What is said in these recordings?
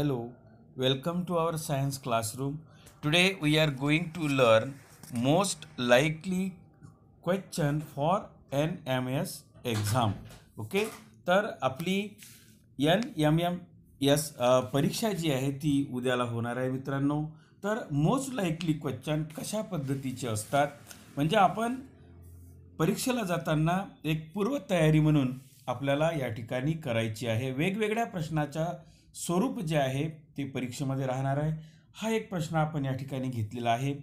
hello welcome to our science classroom today we are going to learn most likely question for N M S exam okay तर आपली N M M S परीक्षा जी आहे ती उद्याला होणार आहे मित्रांनो तर मोस्ट लाईकली क्वेश्चन कशा पद्धतीचे असतात म्हणजे आपण परीक्षेला जाताना एक पूर्वतयारी म्हणून आपल्याला या ठिकाणी करायची आहे वेगवेगळ्या प्रश्नाच्या स्वरूप जे आहे ते परीक्षेमध्ये राहणार आहे हा एक प्रश्न आपण या ठिकाणी घेतलेला आहे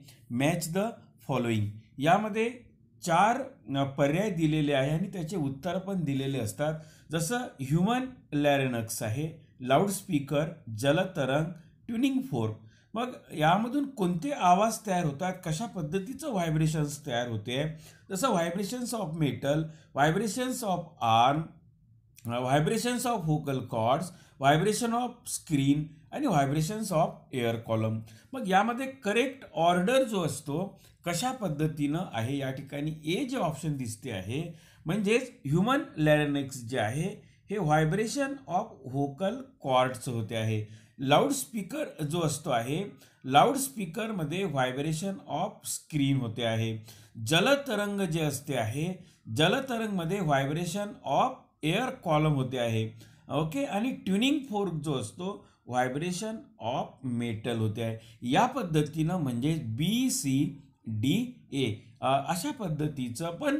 मॅच द फॉलोईंग यामध्ये चार पर्याय दिलेले आहे आणि त्याचे उत्तर पण दिलेले असतात जसं ह्युमन लॅरेनक्स आहे लाऊडस्पीकर जलतरंग ट्युनिंग फोर्क मग यामधून कोणते आवाज तयार होतात कशा पद्धतीचं व्हायब्रेशन्स तयार होते जसं vibrations of metal vibrations of arm vibrations of vocal cords vibration of screen आणि व्हायब्रेशन्स ऑफ एअर कॉलम मग यामध्ये करेक्ट ऑर्डर जो असतो कशा पद्धतीनं आहे या ठिकाणी ए जे ऑप्शन दिसते आहे म्हणजेच ह्युमन लॅरनेक्स जे आहे हे व्हायब्रेशन ऑफ व्होकल कॉर्ड्स होते आहे लाऊडस्पीकर जो असतो आहे लाऊडस्पीकरमध्ये व्हायब्रेशन ऑफ स्क्रीन होते आहे जलतरंग जे असते आहे जलतरंगमध्ये व्हायब्रेशन ऑफ एअर कॉलम होते आहे ओके आणि ट्युनिंग फोर्क जो असतो व्हायब्रेशन ऑफ मेटल होते आहे या पद्धतीनं म्हणजे बी सी डी ए अशा पद्धतीचं पण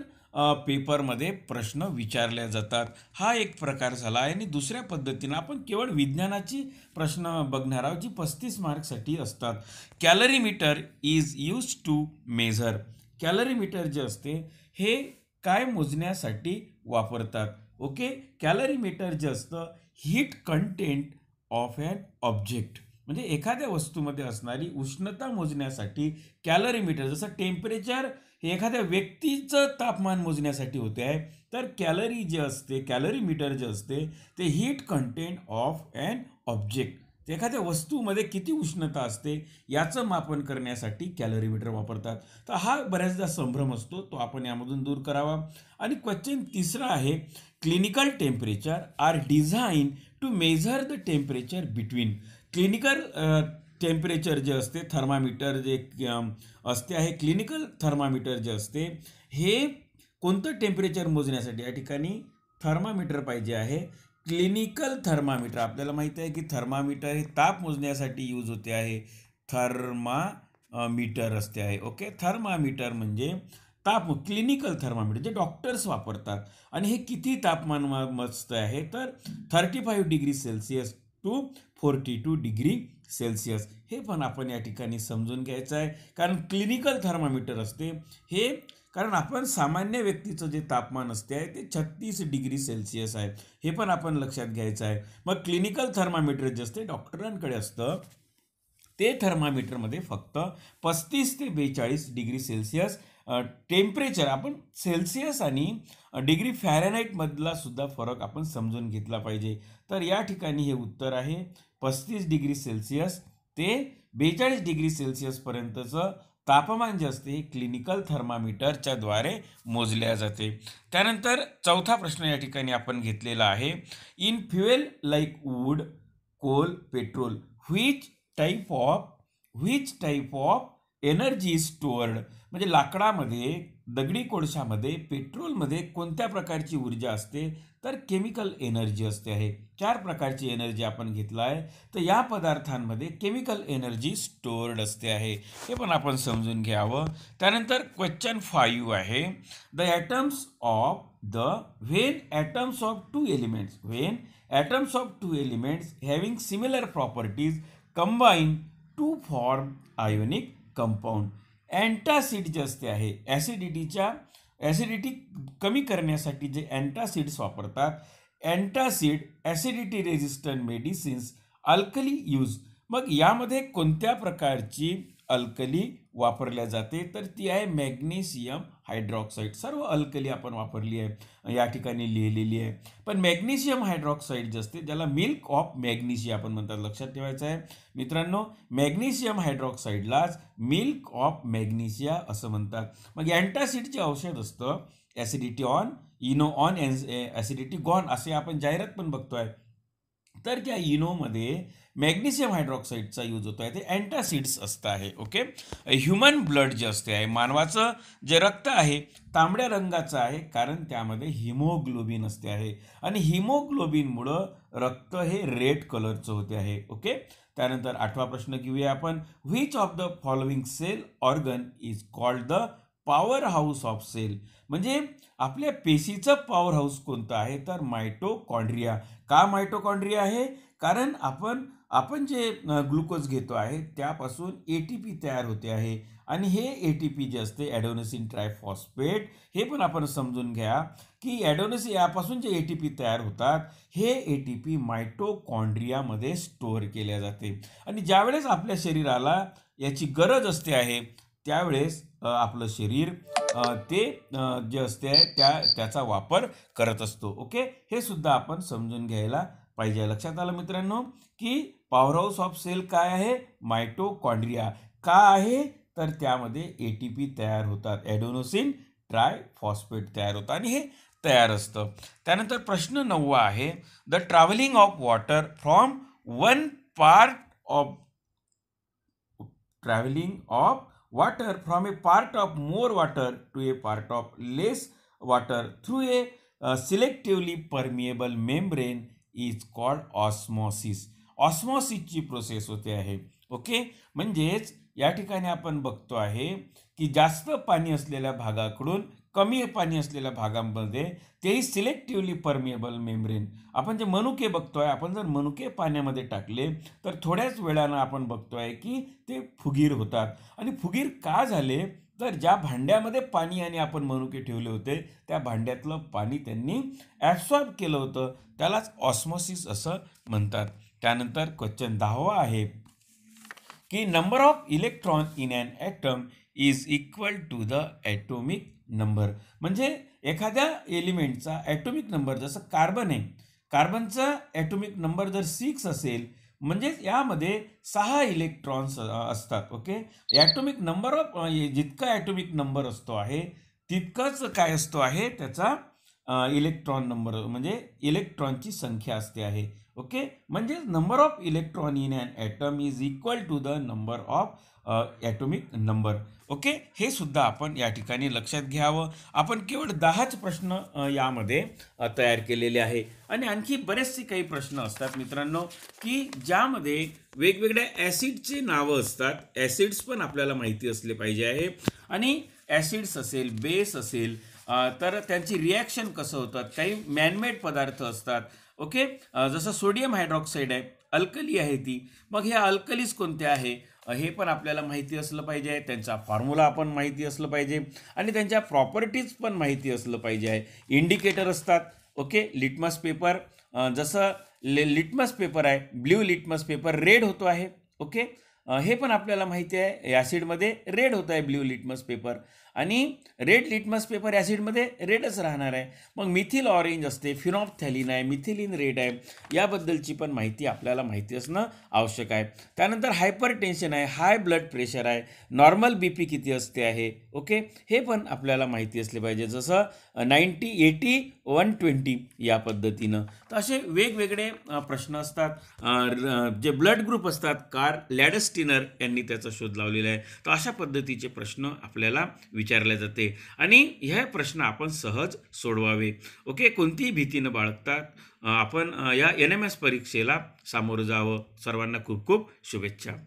पेपरमध्ये प्रश्न विचारल्या जातात हा एक प्रकार झाला आहे आणि दुसऱ्या पद्धतीनं आपण केवळ विज्ञानाची प्रश्न बघणार आहोत जी पस्तीस मार्कसाठी असतात calorimeter is use to measure calorimeter जे असते हे काय मोजण्यासाठी वापरतात ओके कॅलरीमीटर असतं heat content of an object म्हणजे एखाद्या वस्तूमध्ये असणारी उष्णता मोजण्यासाठी कॅलरीमीटर जसं टेम्परेचर हे एखाद्या व्यक्तीचं तापमान मोजण्यासाठी होते आहे तर कॅलरी जे असते कॅलरीमीटर जे असते ते heat content of an object एखाद्या वस्तूमध्ये किती उष्णता असते याचं मापन करण्यासाठी कॅलरीमीटर वापरतात तर हा बऱ्याचदा संभ्रम असतो तो आपण यामधून दूर करावा आणि क्वेश्चन तिसरा आहे clinical temperature are design to measure the temperature between clinical temperature जे असते थर्मामीटर जे असते आहे क्लिनिकल थर्मामीटर जे असते हे कोणतं टेम्परेचर मोजण्यासाठी या ठिकाणी थर्मामीटर पाहिजे आहे क्लिनिकल थर्मामीटर आपल्याला माहिती आहे की थर्मामीटर हे ताप मोजण्यासाठी यूज होते आहे थर्मा मीटर असते आहे ओके थर्मामीटर म्हणजे ताप क्लिनिकल थर्मामीटर जे डॉक्टर्स वापरतात आणि हे किती तापमान मस्त आहे तर thirty five degree Celsius to forty two degree Celsius हे पण आपण या ठिकाणी समजून घ्यायचं आहे कारण क्लिनिकल थर्मामीटर असते हे कारण आपण सामान्य व्यक्तीचं जे तापमान असते आहे ते छत्तीस डिग्री सेल्सिअस आहे हे पण आपण लक्षात घ्यायचं आहे मग क्लिनिकल थर्मामीटर जे असते डॉक्टरांकडे असतं ते थर्मामीटरमध्ये फक्त पस्तीस ते बेचाळीस डिग्री सेल्सिअस टेम्परेचर आपण सेल्सिअस आणि डिग्री फॅरेनाईटमधला सुद्धा फरक आपण समजून घेतला पाहिजे तर या ठिकाणी हे उत्तर आहे पस्तीस डिग्री सेल्सिअस ते बेचाळीस डिग्री सेल्सिअसपर्यंतचं तापमान जे असते हे क्लिनिकल थर्मामीटरच्या द्वारे मोजल्या जाते त्यानंतर चौथा प्रश्न या ठिकाणी आपण घेतलेला आहे in fuel like wood coal petrol which type of which type of energy stored म्हणजे लाकडामध्ये दगडी कोळशामध्ये पेट्रोलमध्ये कोणत्या प्रकारची ऊर्जा असते तर केमिकल एनर्जी असते आहे चार प्रकारची एनर्जी आपण घेतला आहे तर या पदार्थांमध्ये केमिकल एनर्जी स्टोअर्ड असते आहे हे पण आपण समजून घ्यावं त्यानंतर क्वेश्चन फाईव्ह आहे the atoms of the when atoms of two elements when atoms of two elements having similar properties combine to form ionic compound antacid जे असते आहे ॲसिडिटीच्या ॲसिडिटी कमी करण्यासाठी जे अँटासिड्स वापरतात antacid acidity resistant medicines alkali use मग यामध्ये कोणत्या प्रकारची अल्कली वापरल्या जाते तर ती आहे मॅग्नेशियम हायड्रॉक्साईड सर्व अल्कली आपण वापरली आहे या ठिकाणी लिहिलेली आहे पण मॅग्नेशियम हायड्रॉक्साईड जे असते ज्याला मिल्क ऑफ मॅग्नेशिया आपण म्हणतात लक्षात ठेवायचं आहे मित्रांनो मॅग्नेशियम हायड्रॉक्साईडलाच मिल्क ऑफ मॅग्नेशिया असं म्हणतात मग अँटासिडचे औषध असतं acidity on Eno on acidity gone असे आपण जाहिरात पण बघतो आहे तर त्या इनोमध्ये मॅग्नेशियम हायड्रॉक्साईडचा यूज होतो आहे ते अँटासिड्स असतं आहे ओके ह्युमन ब्लड जे असते आहे मानवाचं जे रक्त आहे तांबड्या रंगाचं आहे कारण त्यामध्ये हिमोग्लोबिन असते आहे आणि हिमोग्लोबिनमुळं रक्त हे रेड कलरचं होते आहे ओके त्यानंतर आठवा प्रश्न घेऊया आपण which of the following cell organ is called the power house of cell म्हणजे आपल्या पेशीचं पॉवर हाऊस कोणतं आहे तर मायटोकॉन्ड्रिया का मायटोकॉन्ड्रिया आहे कारण आपण आपण जे ग्लुकोज घेतो आहे त्यापासून ए टी पी तयार होते आहे आणि हे ए टी पी जे असते ॲडोनेसिन ट्रायफॉस्फेट हे पण आपण समजून घ्या की ॲडोनेसिन यापासून जे ए टी पी तयार होतात हे ए टी पी मायटोकॉन्ड्रियामध्ये स्टोअर केल्या जाते आणि ज्यावेळेस आपल्या शरीराला याची गरज असते आहे त्यावेळेस आपलं शरीर ते जे असते त्या त्याचा वापर करत असतो ओके हे सुद्धा आपण समजून घ्यायला पाहिजे लक्षात आलं मित्रांनो की पॉवर हाऊस ऑफ सेल काय आहे मायटोकॉन्ड्रिया का आहे तर त्यामध्ये ए टी पी तयार होतात ॲडोनोसिन ट्रायफॉस्फेट तयार होतं आणि हे तयार असतं त्यानंतर प्रश्न नववा आहे the travelling of water from one part of travelling of water from a part of more water to a part of less water through a selectively permeable membrane is called osmosis ऑस्मॉसिसची process होते आहे okay म्हणजेच या ठिकाणी आपण बघतो आहे की जास्त पाणी असलेल्या भागाकडून कमी पाणी असलेल्या भागांमध्ये तेही सिलेक्टिव्हली परमिएबल मेम्ब्रेन आपण जे मनुके बघतो आहे आपण जर मनुके पाण्यामध्ये टाकले तर थोड्याच वेळानं आपण बघतो आहे की ते फुगीर होतात आणि फुगीर का झाले तर ज्या भांड्यामध्ये पाणी आणि आपण मनुके ठेवले होते त्या भांड्यातलं पाणी त्यांनी ॲब्सॉर्ब केलं होतं त्यालाच ऑस्मोसिस असं म्हणतात त्यानंतर क्वेश्चन दहावा आहे की number of electron in an atom is equal to the atomic number म्हणजे एखाद्या एलिमेंटचा ॲटोमिक नंबर जसं कार्बन आहे कार्बनचा ॲटोमिक नंबर जर सिक्स असेल म्हणजेच यामध्ये सहा इलेक्ट्रॉन्स असतात ओके ॲटोमिक नंबर ऑफ जितका ॲटोमिक नंबर असतो आहे तितकंच काय असतो आहे त्याचा इलेक्ट्रॉन नंबर म्हणजे इलेक्ट्रॉनची संख्या असते आहे ओके म्हणजेच number of electron in and atom is equal to the number of atomic number okay हे सुद्धा आपण या ठिकाणी लक्षात घ्यावं आपण केवळ दहाच प्रश्न यामध्ये तयार केलेले आहे आणि आणखी बरेचसे काही प्रश्न असतात मित्रांनो की ज्यामध्ये वेगवेगळ्या ॲसिडचे नावं असतात ॲसिड्स पण आपल्याला माहिती असले पाहिजे आहे आणि ॲसिड्स असेल बेस असेल तर त्यांची रिॲक्शन कसं होतात काही मॅनमेड पदार्थ असतात ओके जसं सोडियम हायड्रॉक्साईड आहे अल्कली आहे ती मग ह्या अल्कलीज कोणत्या आहे हे पण आपल्याला माहिती असलं पाहिजे त्यांचा फॉर्म्युला आपण माहिती असलं पाहिजे आणि त्यांच्या प्रॉपर्टीज पण माहिती असलं पाहिजे आहे इंडिकेटर असतात ओके लिटमस पेपर जसं ले लिटमस पेपर आहे ब्ल्यू लिटमस पेपर रेड होतो आहे ओके हे पण आपल्याला माहिती आहे ॲसिडमध्ये रेड होत आहे ब्ल्यू लिटमस पेपर आणि रेड लिटमस पेपर ॲसिडमध्ये रेडच राहणार आहे मग मिथिल ऑरेंज असते फिनॉपथॅलिन आहे मिथिलिन रेड आहे याबद्दलची पण माहिती आपल्याला माहिती असणं आवश्यक आहे त्यानंतर हायपर टेन्शन आहे हाय ब्लड प्रेशर आहे नॉर्मल बी पी किती असते आहे ओके हे पण आपल्याला माहिती असले पाहिजे जसं नाईन्टी एटी वन ट्वेंटी या पद्धतीनं तर असे वेगवेगळे प्रश्न असतात जे ब्लड ग्रुप असतात कार लॅडस्टिनर यांनी त्याचा शोध लावलेला आहे तर अशा पद्धतीचे प्रश्न आपल्याला विचार विचारले जाते आणि ह्या प्रश्न आपण सहज सोडवावे ओके कोणतीही भीती न बाळगता आपण या एन एम एस परीक्षेला सामोरं जावं सर्वांना खूप खूप शुभेच्छा